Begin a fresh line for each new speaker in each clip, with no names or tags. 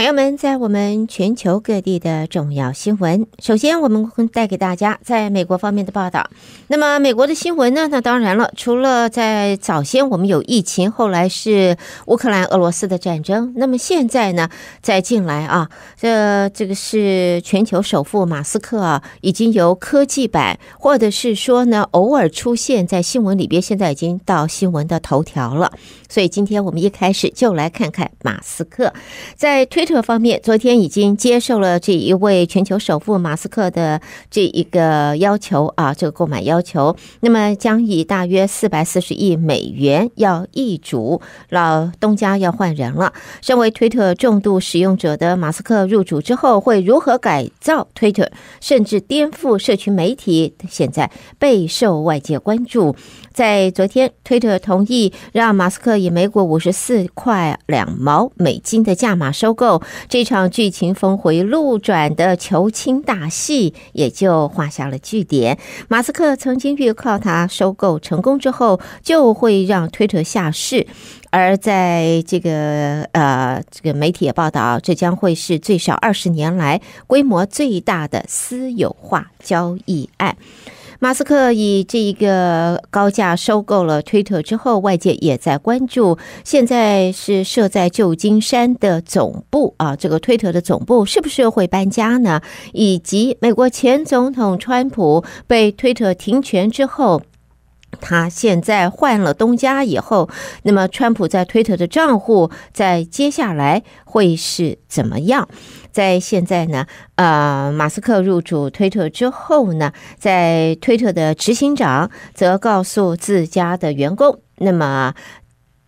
朋友们，在我们全球各地的重要新闻，首先我们会带给大家在美国方面的报道。那么美国的新闻呢？那当然了，除了在早先我们有疫情，后来是乌克兰俄罗斯的战争，那么现在呢，在进来啊，这这个是全球首富马斯克啊，已经由科技版，或者是说呢，偶尔出现在新闻里边，现在已经到新闻的头条了。所以今天我们一开始就来看看马斯克在推。这方面，昨天已经接受了这一位全球首富马斯克的这一个要求啊，这个购买要求。那么将以大约四百四十亿美元要易主，老东家要换人了。身为推特重度使用者的马斯克入主之后，会如何改造推特，甚至颠覆社群媒体？现在备受外界关注。在昨天，推特同意让马斯克以每股五十四块两毛美金的价码收购，这场剧情峰回路转的求亲大戏也就画下了句点。马斯克曾经预告，他收购成功之后就会让推特下市，而在这个呃这个媒体也报道，这将会是最少二十年来规模最大的私有化交易案。马斯克以这一个高价收购了推特之后，外界也在关注。现在是设在旧金山的总部啊，这个推特的总部是不是会搬家呢？以及美国前总统川普被推特停权之后，他现在换了东家以后，那么川普在推特的账户在接下来会是怎么样？在现在呢，呃，马斯克入主推特之后呢，在推特的执行长则告诉自家的员工，那么。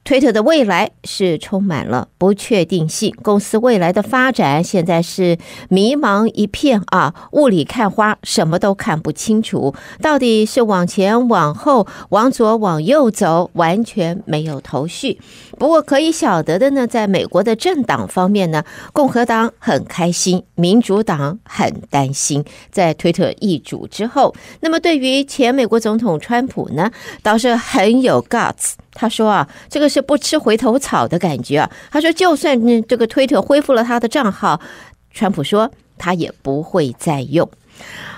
推特的未来是充满了不确定性，公司未来的发展现在是迷茫一片啊，雾里看花，什么都看不清楚，到底是往前往后、往左往右走，完全没有头绪。不过可以晓得的呢，在美国的政党方面呢，共和党很开心，民主党很担心。在推特易主之后，那么对于前美国总统川普呢，倒是很有 guts。他说啊，这个是不吃回头草的感觉啊。他说，就算这个推特恢复了他的账号，川普说他也不会再用。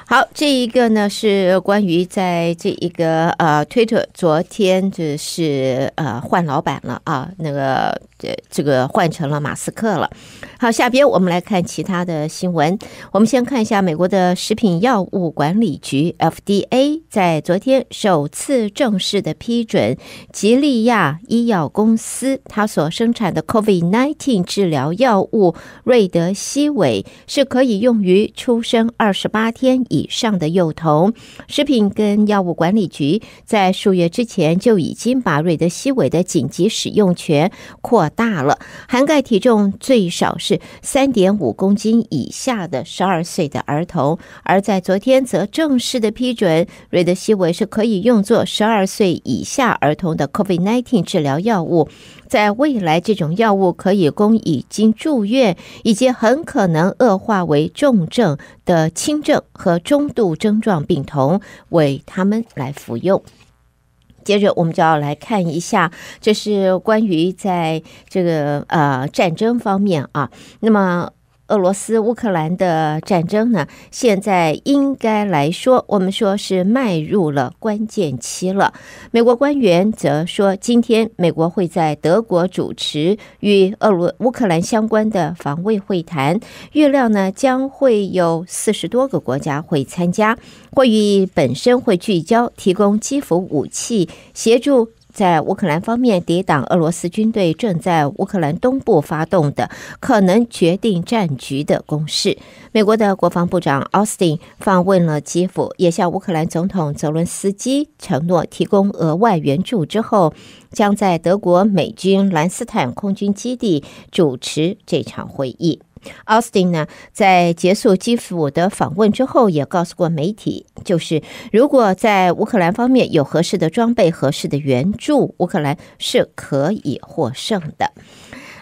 好，这一个呢是关于在这一个呃，推特昨天就是呃换老板了啊，那个这这个换成了马斯克了。好，下边我们来看其他的新闻。我们先看一下美国的食品药物管理局 FDA 在昨天首次正式的批准吉利亚医药公司它所生产的 COVID-19 治疗药物瑞德西韦是可以用于出生二十八天。以上的幼童，食品跟药物管理局在数月之前就已经把瑞德西韦的紧急使用权扩大了，涵盖体重最少是三点五公斤以下的十二岁的儿童。而在昨天，则正式的批准瑞德西韦是可以用作十二岁以下儿童的 COVID-19 治疗药物。在未来，这种药物可以供已经住院以及很可能恶化为重症的轻症和中度症状病童为他们来服用。接着，我们就要来看一下，这是关于在这个呃战争方面啊，那么。俄罗斯乌克兰的战争呢，现在应该来说，我们说是迈入了关键期了。美国官员则说，今天美国会在德国主持与俄罗乌克兰相关的防卫会谈，预料呢将会有四十多个国家会参加，会议本身会聚焦提供基辅武器，协助。在乌克兰方面抵挡俄罗斯军队正在乌克兰东部发动的可能决定战局的攻势。美国的国防部长奥斯汀访问了基辅，也向乌克兰总统泽伦斯基承诺提供额外援助之后，将在德国美军兰斯坦空军基地主持这场会议。奥斯汀呢，在结束基辅的访问之后，也告诉过媒体，就是如果在乌克兰方面有合适的装备、合适的援助，乌克兰是可以获胜的。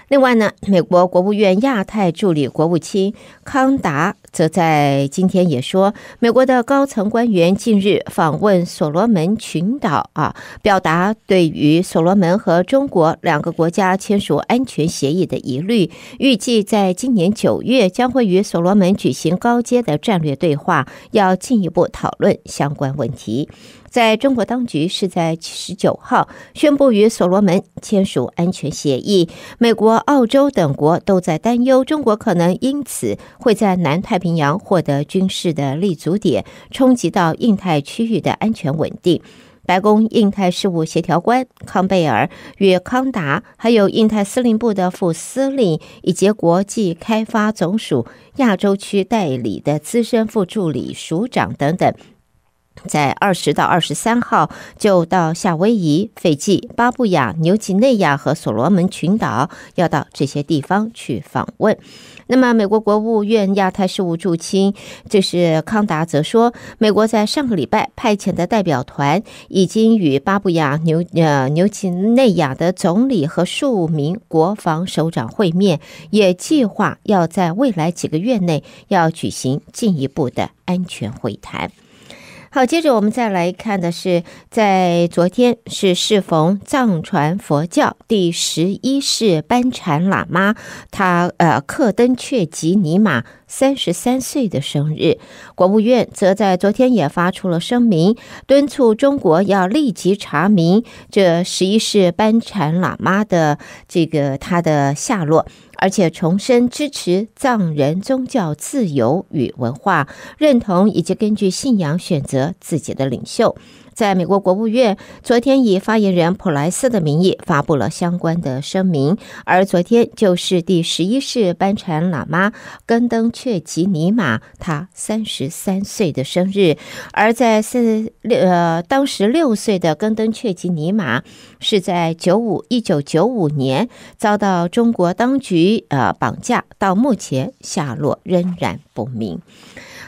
另外呢，美国国务院亚太助理国务卿康达。则在今天也说，美国的高层官员近日访问所罗门群岛，啊，表达对于所罗门和中国两个国家签署安全协议的疑虑。预计在今年九月将会与所罗门举行高阶的战略对话，要进一步讨论相关问题。在中国当局是在十九号宣布与所罗门签署安全协议，美国、澳洲等国都在担忧中国可能因此会在南太。平洋获得军事的立足点，冲击到印太区域的安全稳定。白宫印太事务协调官康贝尔、与康达，还有印太司令部的副司令，以及国际开发总署亚洲区代理的资深副助理署长等等。在二十到二十三号，就到夏威夷、斐济、巴布亚、纽几内亚和所罗门群岛，要到这些地方去访问。那么，美国国务院亚太事务驻清，这是康达则说，美国在上个礼拜派遣的代表团已经与巴布亚纽呃纽几内亚的总理和数名国防首长会面，也计划要在未来几个月内要举行进一步的安全会谈。好，接着我们再来看的是，在昨天是适逢藏传佛教第十一世班禅喇嘛他呃克登确吉尼玛三十三岁的生日。国务院则在昨天也发出了声明，敦促中国要立即查明这十一世班禅喇嘛的这个他的下落。而且重申支持藏人宗教自由与文化认同，以及根据信仰选择自己的领袖。在美国国务院昨天以发言人普莱斯的名义发布了相关的声明。而昨天就是第十一世班禅喇嘛根登确吉尼玛他三十三岁的生日。而在四六呃当时六岁的根登确吉尼玛是在九五一九九五年遭到中国当局呃绑架，到目前下落仍然不明。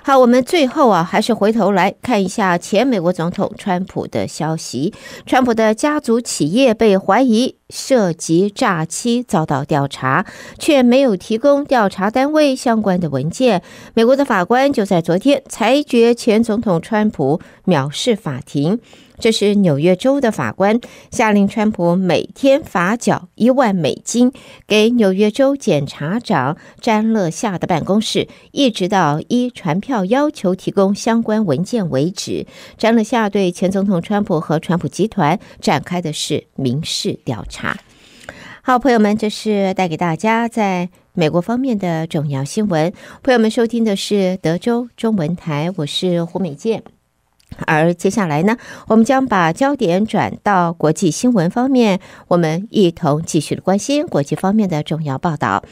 好，我们最后啊，还是回头来看一下前美国总统川普的消息。川普的家族企业被怀疑。涉及诈欺遭到调查，却没有提供调查单位相关的文件。美国的法官就在昨天裁决前总统川普藐视法庭。这是纽约州的法官下令川普每天罚缴一万美金给纽约州检察长詹勒夏的办公室，一直到依传票要求提供相关文件为止。詹勒夏对前总统川普和川普集团展开的是民事调查。查好，朋友们，这是带给大家在美国方面的重要新闻。朋友们，收听的是德州中文台，我是胡美健。而接下来呢，我们将把焦点转到国际新闻方面，我们一同继续关心国际方面的重要报道。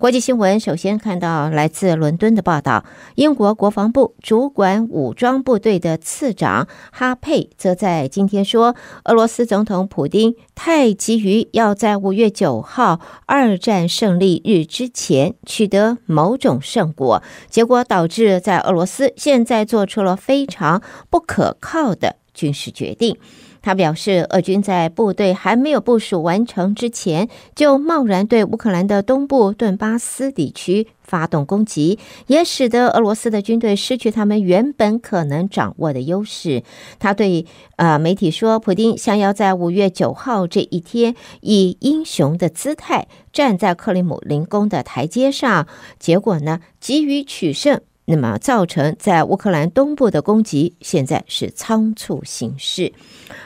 国际新闻，首先看到来自伦敦的报道，英国国防部主管武装部队的次长哈佩则在今天说，俄罗斯总统普京太急于要在五月九号二战胜利日之前取得某种胜果，结果导致在俄罗斯现在做出了非常不可靠的军事决定。他表示，俄军在部队还没有部署完成之前，就贸然对乌克兰的东部顿巴斯地区发动攻击，也使得俄罗斯的军队失去他们原本可能掌握的优势。他对呃媒体说，普京想要在五月九号这一天以英雄的姿态站在克里姆林宫的台阶上，结果呢，急于取胜。那么造成在乌克兰东部的攻击，现在是仓促行事，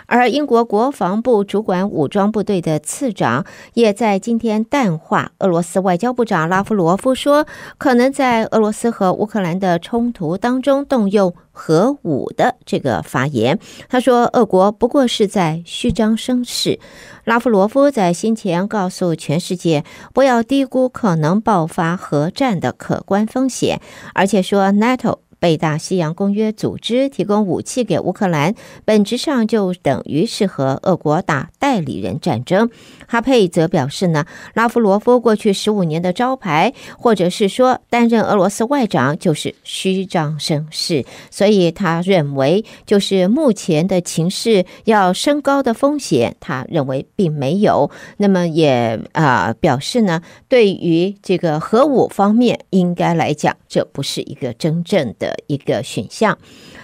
而英国国防部主管武装部队的次长也在今天淡化。俄罗斯外交部长拉夫罗夫说，可能在俄罗斯和乌克兰的冲突当中动用。核武的这个发言，他说，俄国不过是在虚张声势。拉夫罗夫在先前告诉全世界，不要低估可能爆发核战的可观风险，而且说 NATO。被大西洋公约组织提供武器给乌克兰，本质上就等于是和俄国打代理人战争。哈佩则表示呢，拉夫罗夫过去十五年的招牌，或者是说担任俄罗斯外长就是虚张声势，所以他认为就是目前的情势要升高的风险，他认为并没有。那么也啊表示呢，对于这个核武方面，应该来讲这不是一个真正的。一个选项。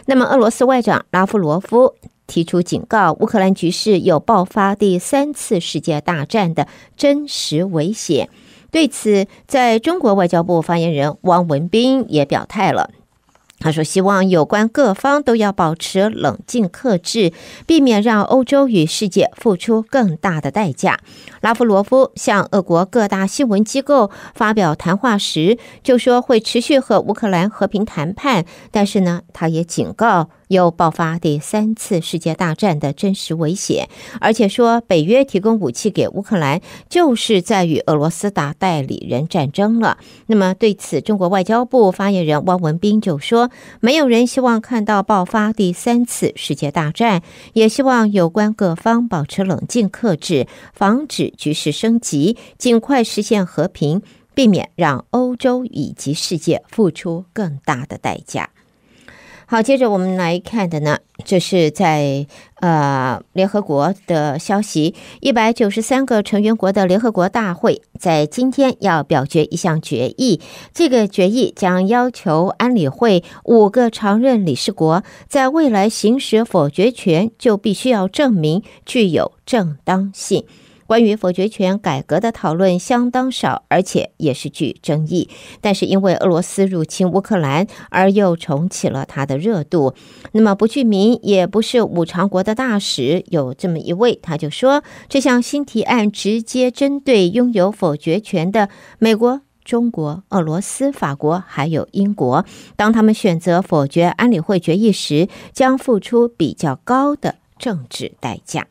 那么，俄罗斯外长拉夫罗夫提出警告，乌克兰局势有爆发第三次世界大战的真实危险。对此，在中国外交部发言人汪文斌也表态了。他说：“希望有关各方都要保持冷静克制，避免让欧洲与世界付出更大的代价。”拉夫罗夫向俄国各大新闻机构发表谈话时就说会持续和乌克兰和平谈判，但是呢，他也警告。有爆发第三次世界大战的真实危险，而且说北约提供武器给乌克兰，就是在与俄罗斯打代理人战争了。那么，对此，中国外交部发言人汪文斌就说：“没有人希望看到爆发第三次世界大战，也希望有关各方保持冷静克制，防止局势升级，尽快实现和平，避免让欧洲以及世界付出更大的代价。”好，接着我们来看的呢，这是在呃联合国的消息，一百九十三个成员国的联合国大会在今天要表决一项决议，这个决议将要求安理会五个常任理事国在未来行使否决权，就必须要证明具有正当性。关于否决权改革的讨论相当少，而且也是具争议。但是因为俄罗斯入侵乌克兰，而又重启了它的热度。那么，不具名也不是五常国的大使，有这么一位，他就说，这项新提案直接针对拥有否决权的美国、中国、俄罗斯、法国还有英国。当他们选择否决安理会决议时，将付出比较高的政治代价。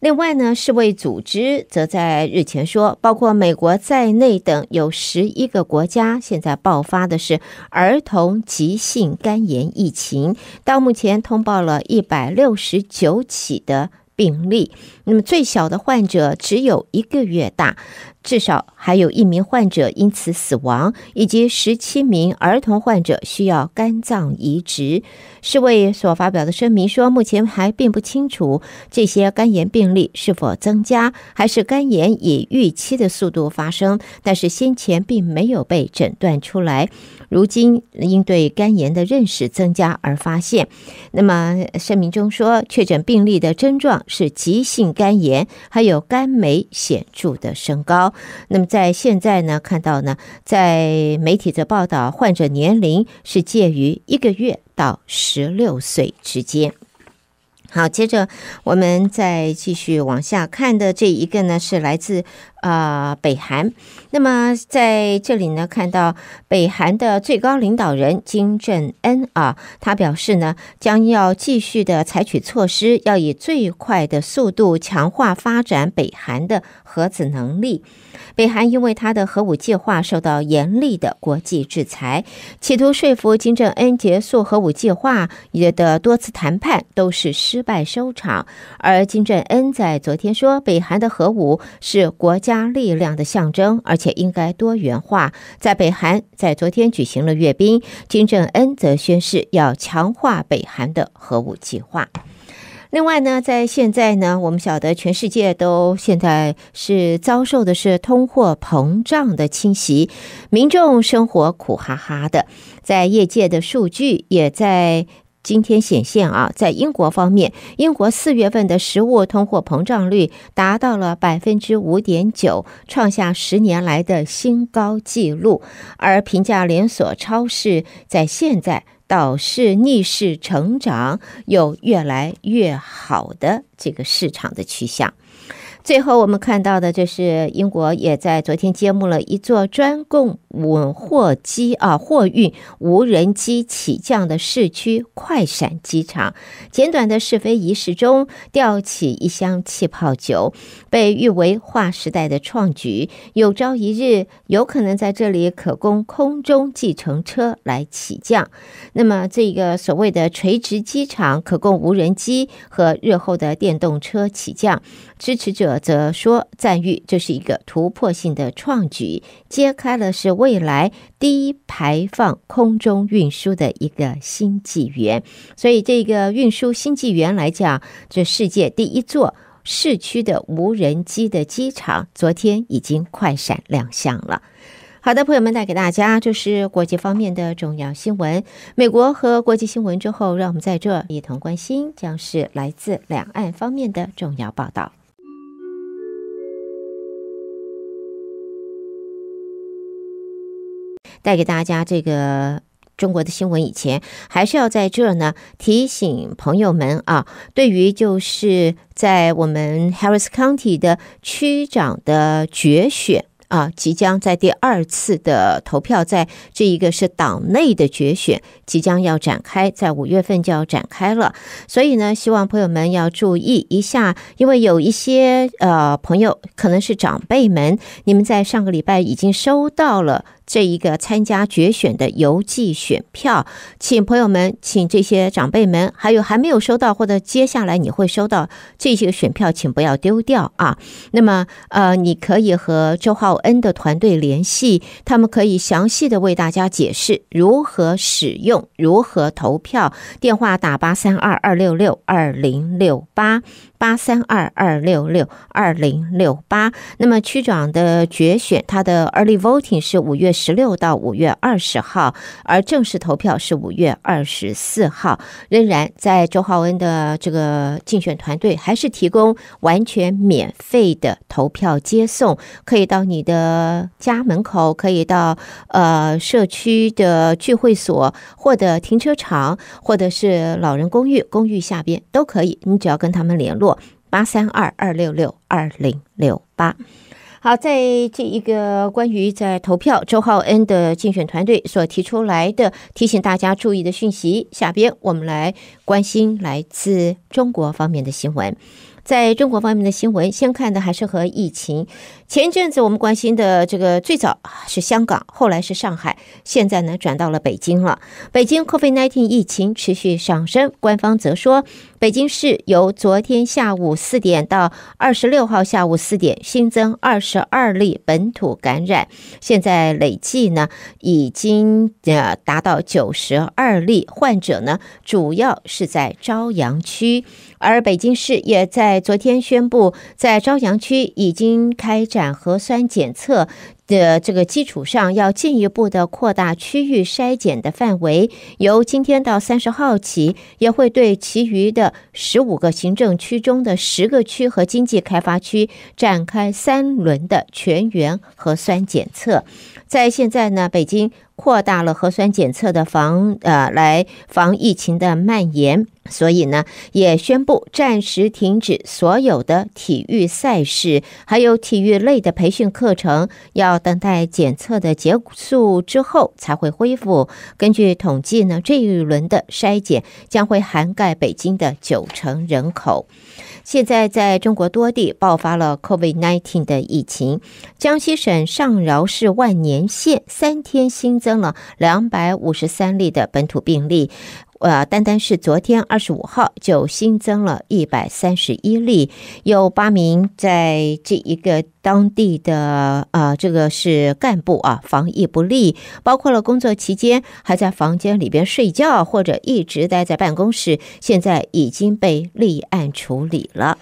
另外呢，世卫组织则在日前说，包括美国在内等有十一个国家现在爆发的是儿童急性肝炎疫情，到目前通报了一百六十九起的病例。那么，最小的患者只有一个月大，至少还有一名患者因此死亡，以及十七名儿童患者需要肝脏移植。世卫所发表的声明说，目前还并不清楚这些肝炎病例是否增加，还是肝炎以预期的速度发生，但是先前并没有被诊断出来，如今因对肝炎的认识增加而发现。那么，声明中说，确诊病例的症状是急性。肝炎，还有肝酶显著的升高。那么，在现在呢，看到呢，在媒体的报道，患者年龄是介于一个月到十六岁之间。好，接着我们再继续往下看的这一个呢，是来自啊北韩。那么在这里呢，看到北韩的最高领导人金正恩啊，他表示呢，将要继续的采取措施，要以最快的速度强化发展北韩的核子能力。北韩因为他的核武计划受到严厉的国际制裁，企图说服金正恩结束核武计划的多次谈判都是失败收场。而金正恩在昨天说，北韩的核武是国家力量的象征，而且应该多元化。在北韩在昨天举行了阅兵，金正恩则宣誓要强化北韩的核武计划。另外呢，在现在呢，我们晓得全世界都现在是遭受的是通货膨胀的侵袭，民众生活苦哈哈的。在业界的数据也在今天显现啊，在英国方面，英国四月份的食物通货膨胀率达到了百分之五点九，创下十年来的新高纪录。而平价连锁超市在现在。导是逆势成长有越来越好的这个市场的趋向。最后，我们看到的就是英国也在昨天揭幕了一座专供稳货机啊货运无人机起降的市区快闪机场。简短的试飞仪式中，吊起一箱气泡酒，被誉为划时代的创举。有朝一日，有可能在这里可供空中计程车来起降。那么，这个所谓的垂直机场可供无人机和日后的电动车起降。支持者。则说赞誉，这是一个突破性的创举，揭开了是未来低排放空中运输的一个新纪元。所以，这个运输新纪元来讲，这世界第一座市区的无人机的机场，昨天已经快闪亮相了。好的，朋友们，带给大家这是国际方面的重要新闻，美国和国际新闻之后，让我们在这一同关心，将是来自两岸方面的重要报道。带给大家这个中国的新闻，以前还是要在这儿呢提醒朋友们啊，对于就是在我们 Harris County 的区长的决选啊，即将在第二次的投票，在这一个是党内的决选，即将要展开，在五月份就要展开了。所以呢，希望朋友们要注意一下，因为有一些呃朋友可能是长辈们，你们在上个礼拜已经收到了。这一个参加决选的邮寄选票，请朋友们，请这些长辈们，还有还没有收到或者接下来你会收到这些选票，请不要丢掉啊！那么，呃，你可以和周浩恩的团队联系，他们可以详细的为大家解释如何使用、如何投票。电话打八三二二六六二零六八。八三二二六六二零六八。那么区长的决选，他的 early voting 是五月十六到五月二十号，而正式投票是五月二十四号。仍然在周浩恩的这个竞选团队，还是提供完全免费的投票接送，可以到你的家门口，可以到呃社区的聚会所，或者停车场，或者是老人公寓，公寓下边都可以。你只要跟他们联络。八三二二六六二零六八，好，在这一个关于在投票，周浩恩的竞选团队所提出来的提醒大家注意的讯息，下边我们来关心来自中国方面的新闻。在中国方面的新闻，先看的还是和疫情。前一阵子我们关心的这个最早是香港，后来是上海，现在呢转到了北京了。北京 COVID-19 疫情持续上升，官方则说，北京市由昨天下午四点到二十六号下午四点新增二十二例本土感染，现在累计呢已经呃达到九十二例患者呢，主要是在朝阳区，而北京市也在昨天宣布在朝阳区已经开展。核酸检测的这个基础上，要进一步的扩大区域筛检的范围，由今天到三十号起，也会对其余的十五个行政区中的十个区和经济开发区展开三轮的全员核酸检测。在现在呢，北京。扩大了核酸检测的防呃来防疫情的蔓延，所以呢也宣布暂时停止所有的体育赛事，还有体育类的培训课程，要等待检测的结束之后才会恢复。根据统计呢，这一轮的筛检将会涵盖北京的九成人口。现在在中国多地爆发了 COVID-19 的疫情，江西省上饶市万年县三天新增。增了两百五十三例的本土病例，呃，单单是昨天二十五号就新增了一百三十一例，有八名在这一个当地的呃，这个是干部啊，防疫不力，包括了工作期间还在房间里边睡觉或者一直待在办公室，现在已经被立案处理了。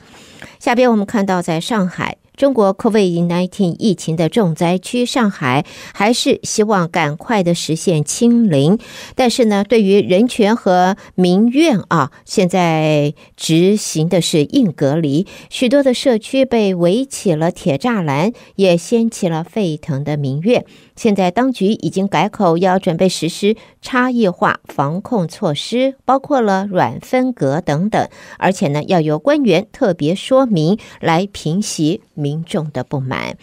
下边我们看到在上海。中国 COVID-19 疫情的重灾区上海，还是希望赶快的实现清零。但是呢，对于人权和民怨啊，现在执行的是硬隔离，许多的社区被围起了铁栅栏，也掀起了沸腾的民怨。现在当局已经改口，要准备实施差异化防控措施，包括了软分隔等等，而且呢，要由官员特别说明来平息民众的不满。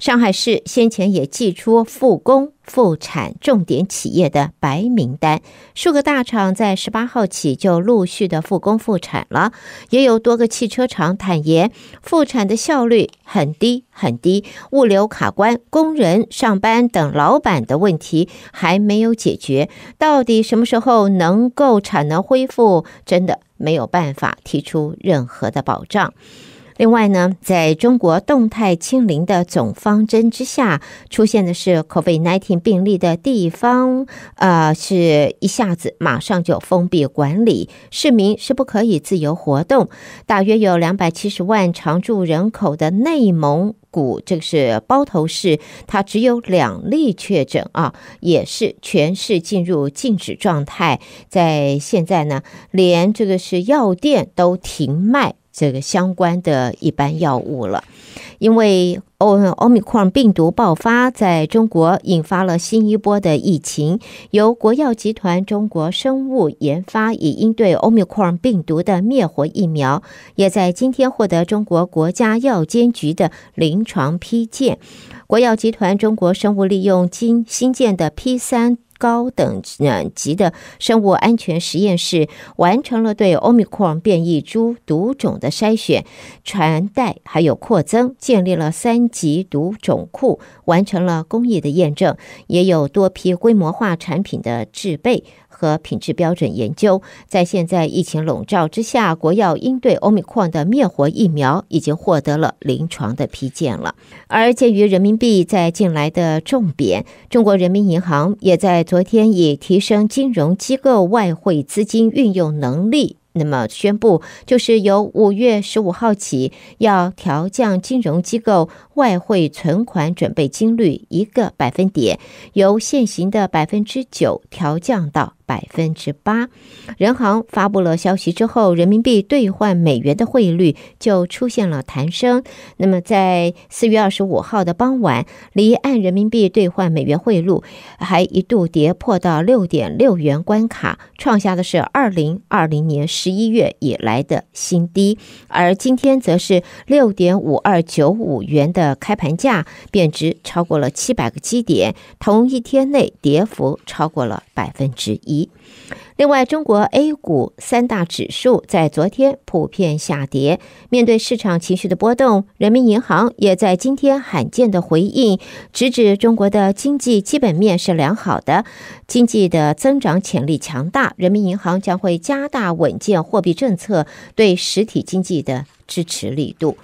上海市先前也寄出复工。复产重点企业的白名单，数个大厂在十八号起就陆续的复工复产了，也有多个汽车厂坦言，复产的效率很低很低，物流卡关、工人上班等老板的问题还没有解决，到底什么时候能够产能恢复，真的没有办法提出任何的保障。另外呢，在中国动态清零的总方针之下，出现的是 COVID-19 病例的地方，呃，是一下子马上就封闭管理，市民是不可以自由活动。大约有两百七十万常住人口的内蒙古，这个是包头市，它只有两例确诊啊，也是全市进入静止状态。在现在呢，连这个是药店都停卖。这个相关的一般药物了，因为欧欧米克病毒爆发在中国，引发了新一波的疫情。由国药集团中国生物研发以应对欧米克病毒的灭活疫苗，也在今天获得中国国家药监局的临床批件。国药集团中国生物利用新新建的 P 三。高等级的生物安全实验室完成了对 Omicron 变异株毒种的筛选、传代还有扩增，建立了三级毒种库，完成了工艺的验证，也有多批规模化产品的制备。和品质标准研究，在现在疫情笼罩之下，国药应对欧密矿的灭活疫苗已经获得了临床的批件了。而鉴于人民币在近来的重贬，中国人民银行也在昨天以提升金融机构外汇资金运用能力，那么宣布就是由五月十五号起要调降金融机构。外汇存款准备金率一个百分点，由现行的百分之九调降到百分之八。人行发布了消息之后，人民币兑换美元的汇率就出现了弹升。那么在四月二十五号的傍晚，离岸人民币兑换美元汇率还一度跌破到六点六元关卡，创下的是二零二零年十一月以来的新低。而今天则是六点五二九五元的。的开盘价贬值超过了七百个基点，同一天内跌幅超过了百分之一。另外，中国 A 股三大指数在昨天普遍下跌。面对市场情绪的波动，人民银行也在今天罕见的回应，直指中国的经济基本面是良好的，经济的增长潜力强大。人民银行将会加大稳健货币政策对实体经济的支持力度。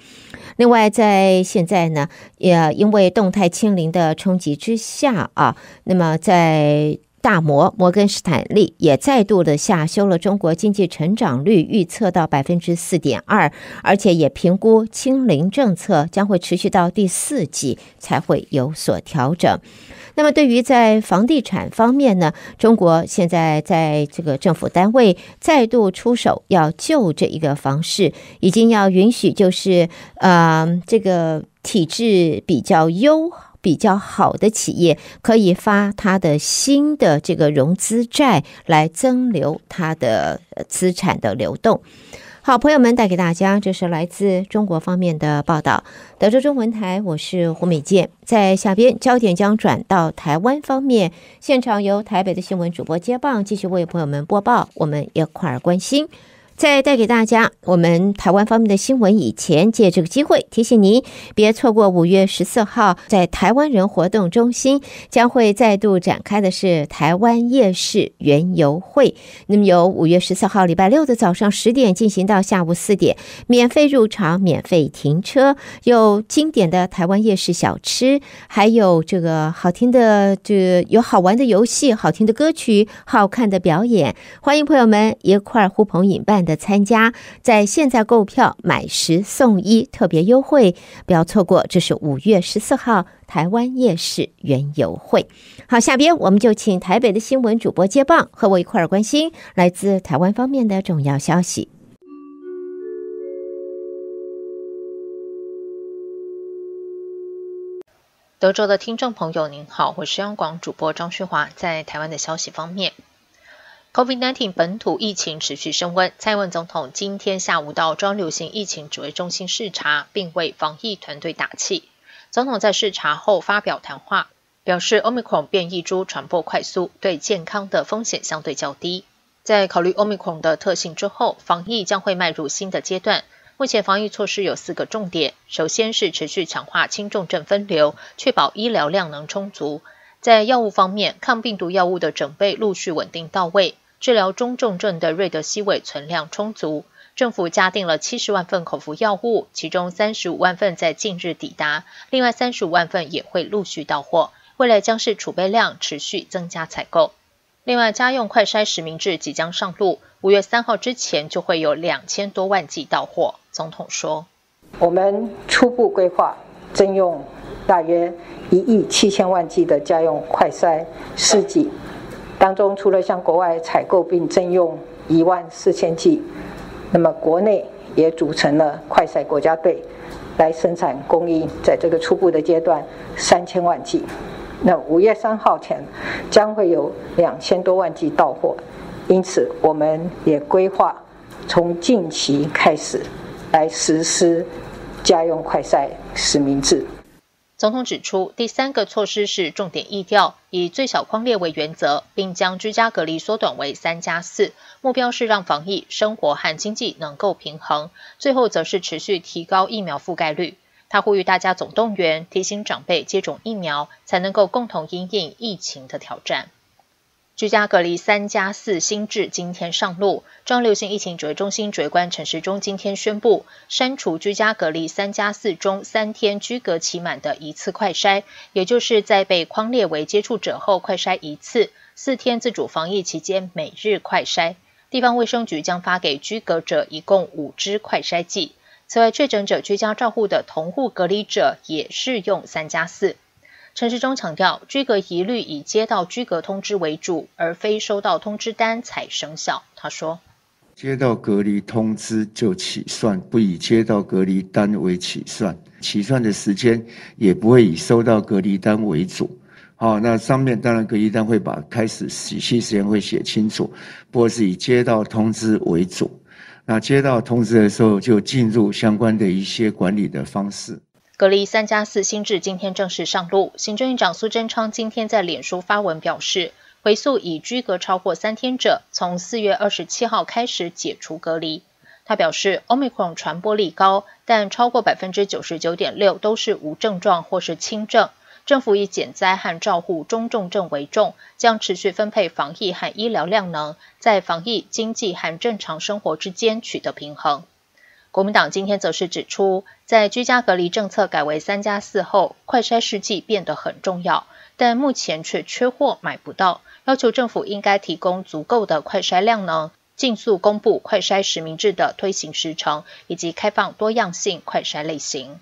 另外，在现在呢，也因为动态清零的冲击之下啊，那么在大摩摩根斯坦利也再度的下修了中国经济成长率预测到百分之四点二，而且也评估清零政策将会持续到第四季才会有所调整。那么，对于在房地产方面呢，中国现在在这个政府单位再度出手，要救这一个房市，已经要允许，就是呃，这个体制比较优、比较好的企业，可以发它的新的这个融资债来增流它的资产的流动。好，朋友们带给大家，这是来自中国方面的报道。德州中文台，我是胡美健，在下边焦点将转到台湾方面，现场由台北的新闻主播接棒，继续为朋友们播报，我们也一块儿关心。再带给大家我们台湾方面的新闻。以前借这个机会提醒您，别错过五月十四号在台湾人活动中心将会再度展开的是台湾夜市园游会。那么由五月十四号礼拜六的早上十点进行到下午四点，免费入场，免费停车，有经典的台湾夜市小吃，还有这个好听的这有好玩的游戏、好听的歌曲、好看的表演，欢迎朋友们一块呼朋引伴。的参加，在现在购票买十送一，特别优惠，不要错过。这是五月十四号台湾夜市原游会。好，下边我们就请台北的新闻主播接棒，和我一块儿关心来自台湾方面的重要消息。
德州的听众朋友，您好，我是央广主播张旭华，在台湾的消息方面。COVID-19 本土疫情持续升温，蔡英文总统今天下午到彰流行疫情指挥中心视察，并为防疫团队打气。总统在视察后发表谈话，表示 Omicron 变异株传播快速，对健康的风险相对较低。在考虑 Omicron 的特性之后，防疫将会迈入新的阶段。目前防疫措施有四个重点，首先是持续强化轻重症分流，确保医疗量能充足。在药物方面，抗病毒药物的准备陆续稳定到位。治疗中重症的瑞德西韦存量充足，政府加订了七十万份口服药物，其中三十五万份在近日抵达，另外三十五万份也会陆续到货。未来将是储备量持续增加采购。另外，家用快筛实名制即将上路，五月三号之前就会有两千多万剂到货。总统说：“我们初步规划征用大约一亿七千万剂的家用快筛试剂。”当中除了向国外采购并征用一万四千剂，那么国内也组成了快赛国家队，来生产供应。在这个初步的阶段，三千万剂。那五月三号前将会有两千多万剂到货，因此我们也规划从近期开始来实施家用快赛实名制。总统指出，第三个措施是重点疫调，以最小框列为原则，并将居家隔离缩短为三加四，目标是让防疫、生活和经济能够平衡。最后，则是持续提高疫苗覆盖率。他呼吁大家总动员，提醒长辈接种疫苗，才能够共同应应疫情的挑战。居家隔离三加四新制今天上路，中央流行疫情指挥中心指挥官陈时中今天宣布，删除居家隔离三加四中三天居隔期满的一次快筛，也就是在被框列为接触者后快筛一次，四天自主防疫期间每日快筛。地方卫生局将发给居隔者一共五支快筛剂。此外，确诊者居家照护的同户隔离者也适用三加四。陈世忠强调，居隔一律以接到居隔通知为主，而非收到通知单才生效。他说：“接到隔离通知就起算，不以接到隔离单为起算。起算的时间也不会以收到隔离单为主。好，那上面当然隔离单会把开始起讫时间会写清楚，不过是以接到通知为主。那接到通知的时候就进入相关的一些管理的方式。”隔离三加四新制今天正式上路。行政院长苏贞昌今天在脸书发文表示，回溯已居隔超过三天者，从四月二十七号开始解除隔离。他表示，Omicron 传播力高，但超过百分之九十九点六都是无症状或是轻症。政府以减灾和照顾中重症为重，将持续分配防疫和医疗量能，在防疫、经济和正常生活之间取得平衡。国民党今天则是指出，在居家隔离政策改为三加四后，快筛试剂变得很重要，但目前却缺货买不到，要求政府应该提供足够的快筛量能，尽速公布快筛实名制的推行时程，以及开放多样性快筛类型。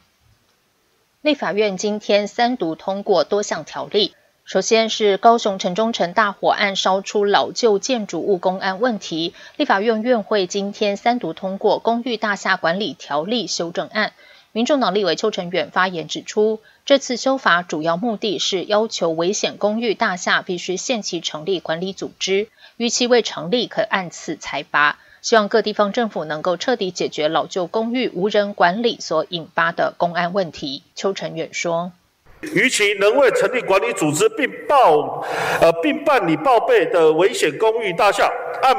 立法院今天三读通过多项条例。首先是高雄城中城大火案烧出老旧建筑物公安问题，立法院院会今天三读通过公寓大厦管理条例修正案。民众党立委邱成远发言指出，这次修法主要目的是要求危险公寓大厦必须限期成立管理组织，逾期未成立可按次裁罚。希望各地方政府能够彻底解决老旧公寓无人管理所引发的公安问题。邱成远说。逾期仍未成立管理组织并报，呃并办理报备的危险公寓大厦，按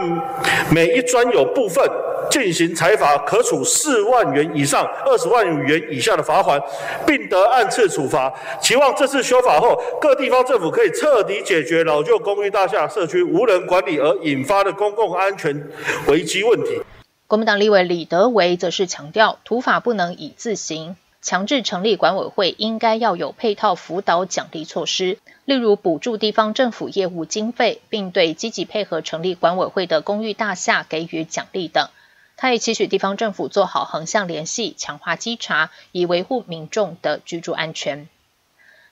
每一专有部分进行裁罚，可处四万元以上二十万元以下的罚款，并得按次处罚。期望这次修法后，各地方政府可以彻底解决老旧公寓大厦社区无人管理而引发的公共安全危机问题。国民党立委李德维则是强调，土法不能以自行。强制成立管委会应该要有配套辅导、奖励措施，例如补助地方政府业务经费，并对积极配合成立管委会的公寓大厦给予奖励等。他也期许地方政府做好横向联系，强化稽查，以维护民众的居住安全。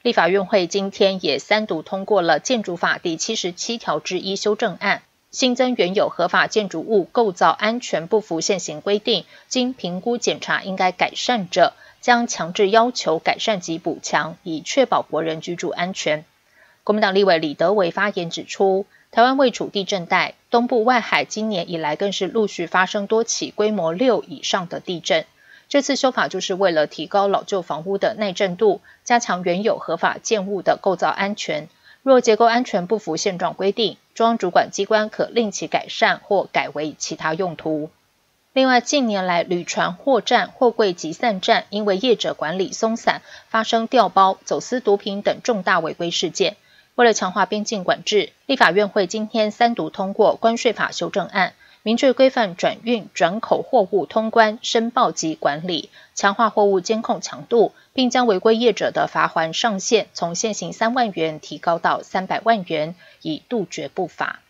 立法院会今天也三读通过了建筑法第七十七条之一修正案，新增原有合法建筑物构造安全不符现行规定，经评估检查应该改善者。将强制要求改善及补强，以确保国人居住安全。国民党立委李德维发言指出，台湾位处地震带，东部外海今年以来更是陆续发生多起规模六以上的地震。这次修法就是为了提高老旧房屋的耐震度，加强原有合法建物的构造安全。若结构安全不符现状规定，中央主管机关可令其改善或改为其他用途。另外，近年来屡传货站、货柜集散站因为业者管理松散，发生调包、走私毒品等重大违规事件。为了强化边境管制，立法院会今天三读通过关税法修正案，明确规范转运、转口货物通关申报及管理，强化货物监控强度，并将违规业者的罚还上限从现行三万元提高到三百万元，以杜绝不法。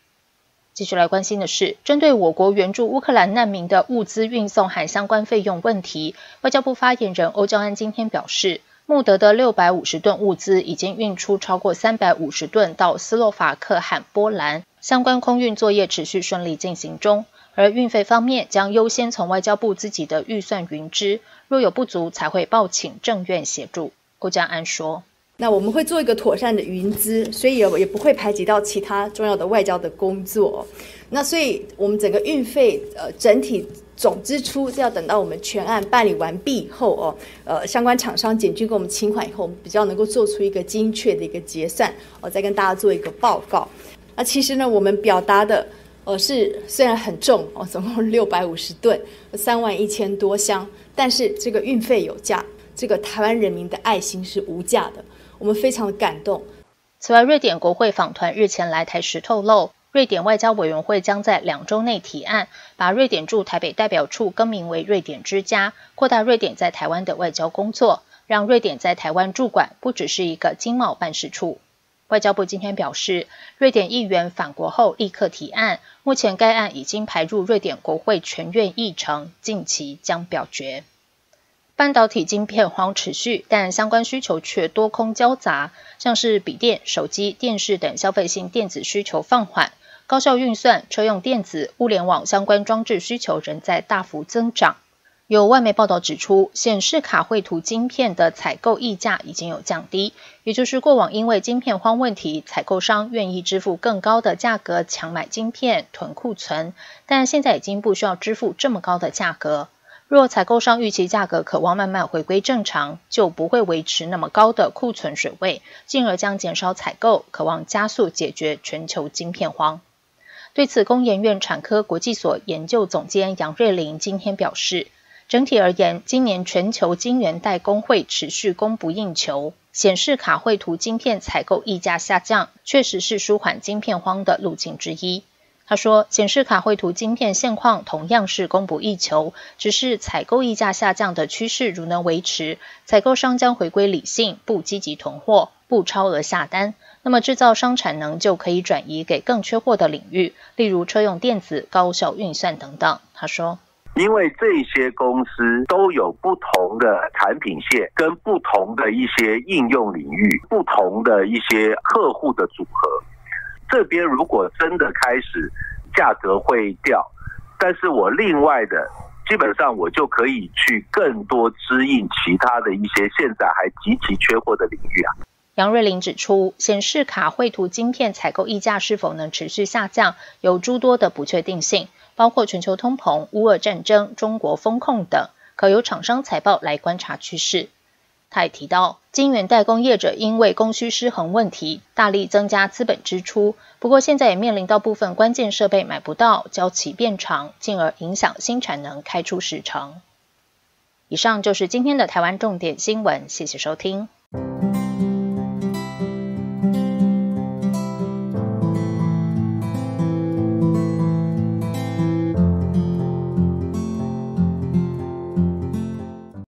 继续来关心的是，针对我国援助乌克兰难民的物资运送和相关费用问题，外交部发言人欧江安今天表示，穆德的六百五十吨物资已经运出超过三百五十吨到斯洛伐克和波兰，相关空运作业持续顺利进行中。而运费方面将优先从外交部自己的预算云支，若有不足才会报请政院协助。欧江安说。那我们会做一个妥善的云资，所以也也不会排挤到其他重要的外交的工作。那所以，我们整个运费呃整体总支出，是要等到我们全案办理完毕以后哦，呃相关厂商检具给我们清款以后，我们比较能够做出一个精确的一个结算，我再跟大家做一个报告。那其实呢，我们表达的呃是虽然很重哦，总共六百五十吨，三万一千多箱，但是这个运费有价，这个台湾人民的爱心是无价的。我们非常感动。此外，瑞典国会访团日前来台时透露，瑞典外交委员会将在两周内提案，把瑞典驻台北代表处更名为“瑞典之家”，扩大瑞典在台湾的外交工作，让瑞典在台湾驻馆不只是一个经贸办事处。外交部今天表示，瑞典议员返国后立刻提案，目前该案已经排入瑞典国会全院议程，近期将表决。半导体晶片荒持续，但相关需求却多空交杂。像是笔电、手机、电视等消费性电子需求放缓，高效运算、车用电子、物联网相关装置需求仍在大幅增长。有外媒报道指出，显示卡绘图晶片的采购溢价已经有降低，也就是过往因为晶片荒问题，采购商愿意支付更高的价格抢买晶片囤库存，但现在已经不需要支付这么高的价格。若采购商预期价格渴望慢慢回归正常，就不会维持那么高的库存水位，进而将减少采购，渴望加速解决全球晶片荒。对此，工研院产科国际所研究总监杨瑞玲今天表示，整体而言，今年全球晶圆代工会持续供不应求，显示卡绘图晶片采购溢价下降，确实是舒缓晶片荒的路径之一。他说，显示卡绘图晶片现况同样是供不应求，只是采购溢价下降的趋势如能维持，采购商将回归理性，不积极囤货，不超额下单，那么制造商产能就可以转移给更缺货的领域，例如车用电子、高效运算等等。他说，
因为这些公司都有不同的产品线，跟不同的一些应用领域、不同的一些客
户的组合。这边如果真的开始，价格会掉，但是我另外的，基本上我就可以去更多支应其他的一些现在还极其缺货的领域啊。杨瑞麟指出，显示卡、绘图晶片采购溢价是否能持续下降，有诸多的不确定性，包括全球通膨、乌俄战争、中国风控等，可由厂商财报来观察趋势。他也提到，晶圆代工业者因为供需失衡问题，大力增加资本支出。不过现在也面临到部分关键设备买不到，交期变长，进而影响新产能开出时程。以上就是今天的台湾重点新闻，谢谢收听。